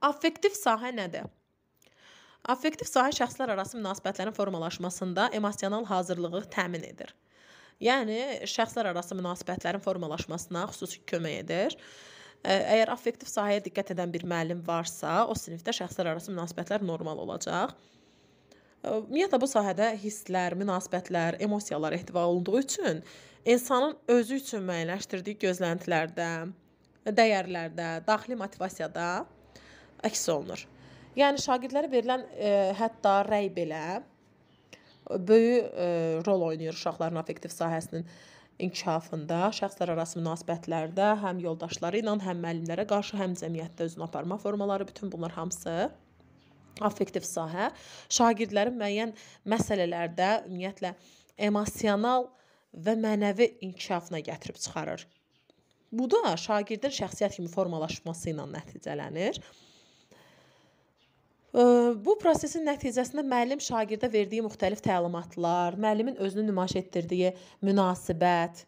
Affektiv sahə nədir? Affektiv sahə şəxslər arası münasibətlərin formalaşmasında emosional hazırlığı təmin edir. Yəni şəxslər arası münasibətlərin formalaşmasına xüsusi kömək edir. Əgər affektiv sahəyə diqqət edən bir müəllim varsa, o sinifdə şəxslər arası münasibətlər normal olacaq. Ümumiyyətlə bu sahədə hisslər, münasibətlər, emosiyalar ehtiva olunduğu üçün insanın özü üçün müəyyənləşdirdiyi gözləntilərdə, dəyərlərdə, daxili motivasiyada əks olunur. Yəni şagirdlərə verilən e, hətta rəy belə böyük e, rol oynayır uşaqların affektiv sahəsinin inkişafında, şəxslər arası münasibətlərdə, həm yoldaşları ilə, həm müəllimlərə qarşı, həm cəmiyyətdə özünü aparma formaları, bütün bunlar hamısı affektiv sahə şagirdlərin müəyyən məsələlərdə ümumiyyətlə emosional və mənəvi inkişafına gətirib çıxarır. Bu da şagirdin şəxsiyyət kimi formalaşması ilə nəticələnir. Bu prosesin nəticəsində müəllim şagirdə verdiyi müxtəlif təlimatlar, müəllimin özünü nümayiş etdirdiyi münasibət,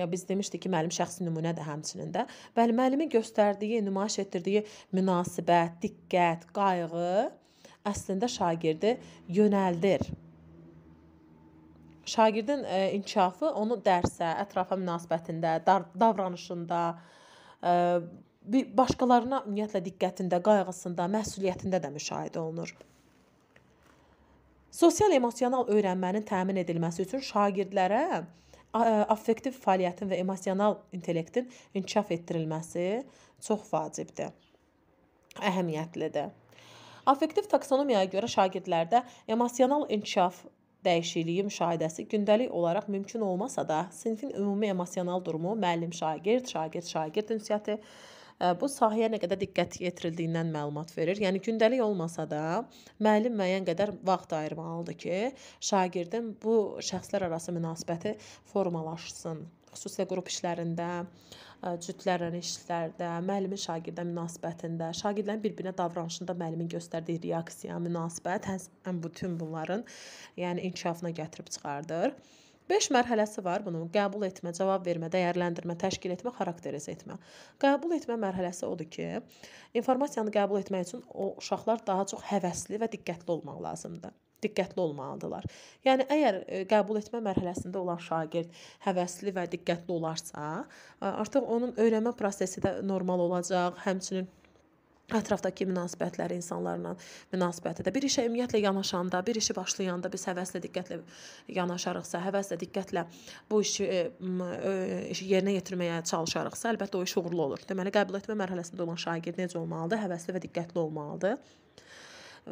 ya biz demişdik ki, müəllim şəxsi nümunədir həmçinin də. Bəli, müəllimin göstərdiyi, nümayiş etdirdiyi münasibət, diqqət, qayğı əslində şagirdi yönəldir. Şagirdin e, inkişafı onu dərsə, ətrafa münasibətində, davranışında, e, başqalarına ümumiyyətlə diqqətində, qayğısında, məsuliyyətində də müşahidə olunur. Sosial emosional öyrənmənin təmin edilməsi üçün şagirdlərə affektiv fəaliyyətin və emosional intellektin inkişaf etdirilməsi çox vacibdir. Əhəmiyyətlidir. Affektiv taksonomiyaya görə şagirdlərdə emosional inkişaf dəyişikliyi müşahidəsi gündəlik olaraq mümkün olmasa da, sinfin ümumi emosional durumu müəllim-şagird, şagird-şagird ünsiyyəti, şagird, bu sahəyə nə qədər diqqət yetirildiyindən məlumat verir. Yəni gündəlik olmasa da müəllim müəyyən qədər vaxt ayırmalıdır ki, şagirdin bu şəxslər arası münasibəti formalaşsın. Xüsusilə qrup işlərində, e, cütlərlə yəni işlərdə, müəllimin şagirdə münasibətində, şagirdlərin bir-birinə davranışında müəllimin göstərdiyi reaksiya, münasibət, həmin bütün bunların yəni inkişafına gətirib çıxardır. 5 mərhələsi var bunun: qəbul etmə, cavab vermə, dəyərləndirmə, təşkil etmə, xarakterizə etmə. Qəbul etmə mərhələsi odur ki, informasiyanı qəbul etmək üçün o uşaqlar daha çox həvəsli və diqqətli olmaq lazımdır diqqətli olmalıdırlar. Yəni əgər e, qəbul etmə mərhələsində olan şagird həvəsli və diqqətli olarsa, e, artıq onun öyrənmə prosesi də normal olacaq, həmçinin ətrafdakı münasibətləri, insanlarla münasibəti də bir işə ümumiyyətlə yanaşanda, bir işi başlayanda biz həvəslə, diqqətlə yanaşarıqsa, həvəslə, diqqətlə bu işi, e, e, işi yerinə yetirməyə çalışarıqsa, əlbəttə o iş uğurlu olur. Deməli, qəbul etmə mərhələsində olan şagird necə olmalıdır? Həvəsli və diqqətli olmalıdır.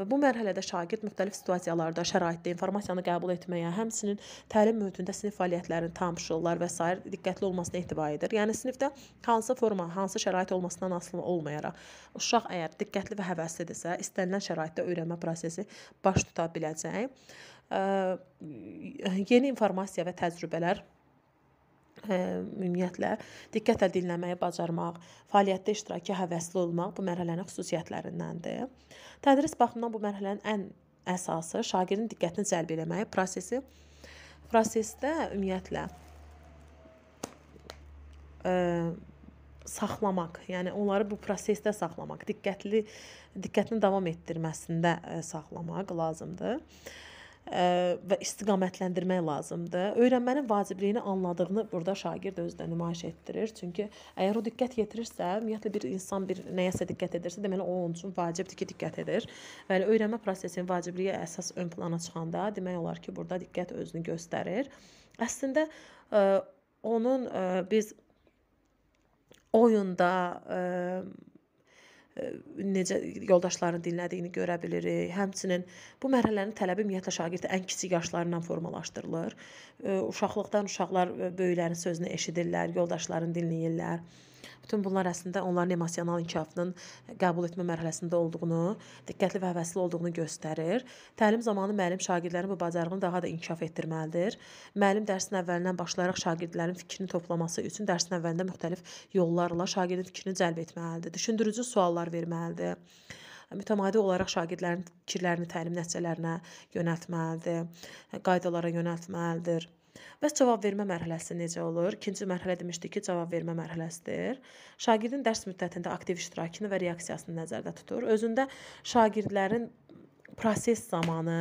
Bu mərhələdə şagird müxtəlif situasiyalarda, şəraitdə informasiyanı qəbul etməyə, həmçinin təlim mühitində sinif fəaliyyətlərinin tam şıllar və s. diqqətli olmasına ehtiva edir. Yəni sinifdə hansı forma, hansı şərait olmasından asılı olmayaraq uşaq əgər diqqətli və həvəslidirsə, istənilən şəraitdə öyrənmə prosesi baş tuta biləcək. Ə, yeni informasiya və təcrübələr ümumiyyətlə diqqətlə dinləməyi bacarmaq, fəaliyyətdə iştirakı həvəsli olmaq bu mərhələnin xüsusiyyətlərindəndir. Tədris baxımından bu mərhələnin ən əsası şagirdin diqqətini cəlb eləməyi prosesi prosesdə ümumiyyətlə ə, saxlamaq, yəni onları bu prosesdə saxlamaq, diqqətli diqqətini davam etdirməsində saxlamaq lazımdır və istiqamətləndirmək lazımdır. Öyrənmənin vacibliyini anladığını burada şagird özünə nümayiş etdirir. Çünki əgər o diqqət yetirirsə, ümumiyyətlə bir insan bir nəyəsə diqqət edirsə, deməli o onun üçün vacibdir ki, diqqət edir. Və öyrənmə prosesinin vacibliyi əsas ön plana çıxanda demək olar ki, burada diqqət özünü göstərir. Əslində onun biz oyunda necə yoldaşlarını dinlədiyini görə bilirik. Həmçinin bu mərhələnin tələbi ümumiyyətlə şagirdə ən kiçik yaşlarından formalaşdırılır. Uşaqlıqdan uşaqlar böyüklərin sözünü eşidirlər, yoldaşlarını dinləyirlər. Bütün bunlar əslində onların emosional inkişafının e, qəbul etmə mərhələsində olduğunu, diqqətli və həvəsli olduğunu göstərir. Təlim zamanı müəllim şagirdlərin bu bacarığını daha da inkişaf etdirməlidir. Müəllim dərsin əvvəlindən başlayaraq şagirdlərin fikrini toplaması üçün dərsin əvvəlində müxtəlif yollarla şagirdin fikrini cəlb etməlidir. Düşündürücü suallar verməlidir mütəmadi olaraq şagirdlərin fikirlərini təlim nəticələrinə yönəltməlidir, e, qaydalara yönəltməlidir. Bəs cavab vermə mərhələsi necə olur? İkinci mərhələ demişdik ki, cavab vermə mərhələsidir. Şagirdin dərs müddətində aktiv iştirakını və reaksiyasını nəzərdə tutur. Özündə şagirdlərin proses zamanı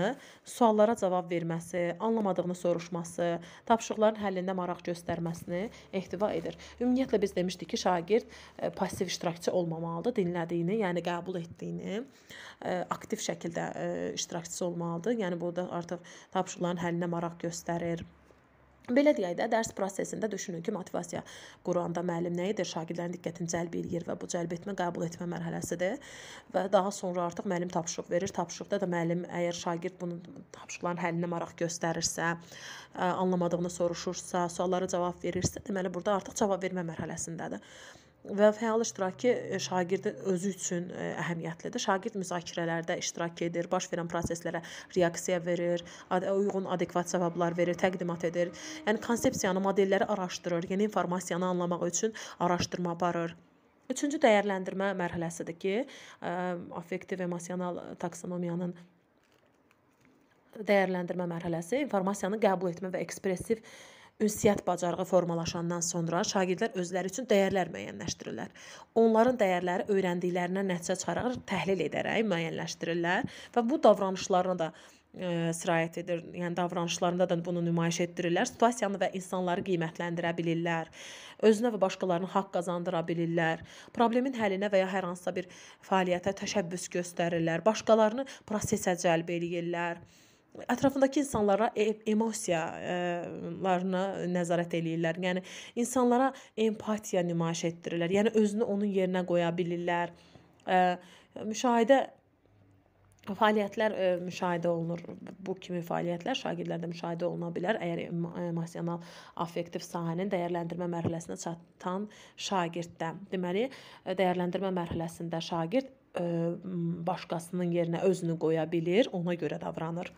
suallara cavab verməsi, anlamadığını soruşması, tapşırıqların həllində maraq göstərməsini ehtiva edir. Ümumiyyətlə biz demişdik ki, şagird e, passiv iştirakçı olmamalıdır, dinlədiyini, yəni qəbul etdiyini e, aktiv şəkildə e, iştirakçısı olmalıdır. Yəni burada artıq tapşırıqların həllinə maraq göstərir Belə deyək də, dərs prosesində düşünün ki, motivasiya quranda müəllim nə edir? Şagirdlərin diqqətini cəlb eləyir və bu cəlb etmə qəbul etmə mərhələsidir. Və daha sonra artıq müəllim tapşırıq verir. Tapşırıqda da müəllim əgər şagird bunun tapşırıqların həllinə maraq göstərirsə, anlamadığını soruşursa, suallara cavab verirsə, deməli burada artıq cavab vermə mərhələsindədir və fəal iştirakı e, şagirdin özü üçün e, əhəmiyyətlidir. Şagird müzakirələrdə iştirak edir, baş verən proseslərə reaksiya verir, uyğun adekvat cavablar verir, təqdimat edir. Yəni konsepsiyanı, modelləri araşdırır, yeni informasiyanı anlamaq üçün araşdırma aparır. Üçüncü dəyərləndirmə mərhələsidir ki, e, affektiv emosional taksonomiyanın dəyərləndirmə mərhələsi informasiyanı qəbul etmə və ekspressiv Ünsiyyət bacarığı formalaşandan sonra şagirdlər özləri üçün dəyərlər müəyyənləşdirirlər. Onların dəyərləri öyrəndiklərinə nəticə çıxararaq təhlil edərək müəyyənləşdirirlər və bu davranışlarına da ə, e, sirayət edir. Yəni davranışlarında da bunu nümayiş etdirirlər. Situasiyanı və insanları qiymətləndirə bilirlər. Özünə və başqalarına haqq qazandıra bilirlər. Problemin həllinə və ya hər hansısa bir fəaliyyətə təşəbbüs göstərirlər. Başqalarını prosesə cəlb eləyirlər ətrafındakı insanlara e, emosiyalarına nəzarət eləyirlər. Yəni insanlara empatiya nümayiş etdirirlər. Yəni özünü onun yerinə qoya bilirlər. E, müşahidə fəaliyyətlər e, müşahidə olunur. Bu kimi fəaliyyətlər şagirdlərdə müşahidə oluna bilər. Əgər emosional affektiv sahənin dəyərləndirmə mərhələsinə çatan şagirddə, deməli, dəyərləndirmə mərhələsində şagird başqasının yerinə özünü qoya bilir, ona görə davranır.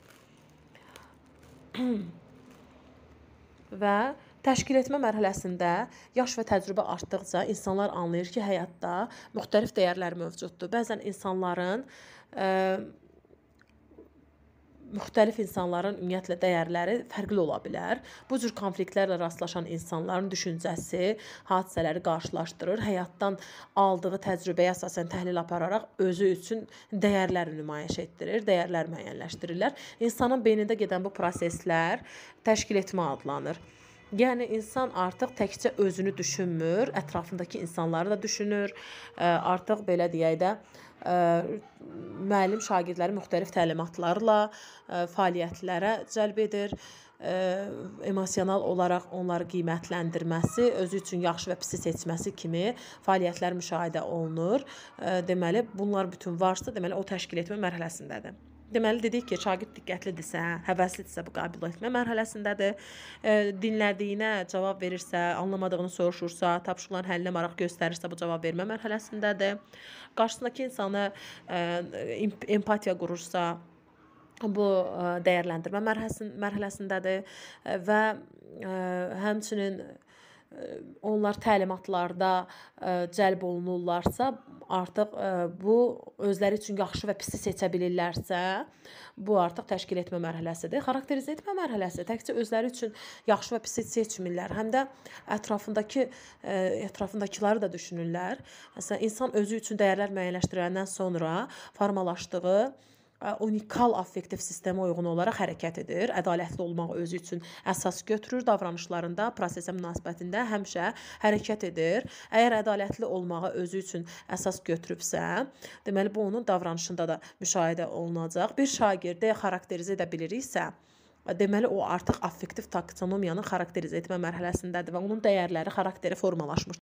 və təşkil etmə mərhələsində yaş və təcrübə artdıqca insanlar anlayır ki, həyatda müxtəlif dəyərlər mövcuddur. Bəzən insanların ə, müxtəlif insanların ümumiyyətlə dəyərləri fərqli ola bilər. Bu cür konfliktlərlə rastlaşan insanların düşüncəsi hadisələri qarşılaşdırır, həyatdan aldığı təcrübəyə əsasən təhlil apararaq özü üçün dəyərləri nümayiş etdirir, dəyərlər müəyyənləşdirirlər. İnsanın beynində gedən bu proseslər təşkil etmə adlanır. Yəni insan artıq təkcə özünü düşünmür, ətrafındakı insanları da düşünür. Artıq belə deyək də, müəllim şagirdləri müxtəlif təlimatlarla fəaliyyətlərə cəlb edir. Emosional olaraq onları qiymətləndirməsi, özü üçün yaxşı və pisi seçməsi kimi fəaliyyətlər müşahidə olunur. Deməli, bunlar bütün varsa, deməli o təşkil etmə mərhələsindədir. Deməli dedik ki, şagird diqqətlidirsə, həvəslidirsə bu qəbul etmə mərhələsindədir. E, dinlədiyinə cavab verirsə, anlamadığını soruşursa, tapşırıqların həllinə maraq göstərirsə, bu cavab vermə mərhələsindədir. Qarşısındakı insanı e, empatiya qurursa, bu e, dəyərləndirmə mərhələsindədir və həmçinin onlar təlimatlarda cəlb olunurlarsa, artıq e, bu özləri üçün yaxşı və pisi seçə bilirlərsə, bu artıq təşkil etmə mərhələsidir. Xarakterizə etmə mərhələsi təkcə özləri üçün yaxşı və pisi seçmirlər, həm də ətrafındakı e, ətrafındakıları da düşünürlər. Məsələn, insan özü üçün dəyərlər müəyyənləşdirəndən sonra formalaşdığı unikal affektiv sistemə uyğun olaraq hərəkət edir. Ədalətli olmaq özü üçün əsas götürür davranışlarında, prosesə münasibətində həmişə hərəkət edir. Əgər ədalətli olmağı özü üçün əsas götürübsə, deməli bu onun davranışında da müşahidə olunacaq. Bir şagirdi xarakterizə edə biliriksə, deməli o artıq affektiv taksonomiyanı xarakterizə etmə mərhələsindədir və onun dəyərləri xarakteri formalaşmışdır.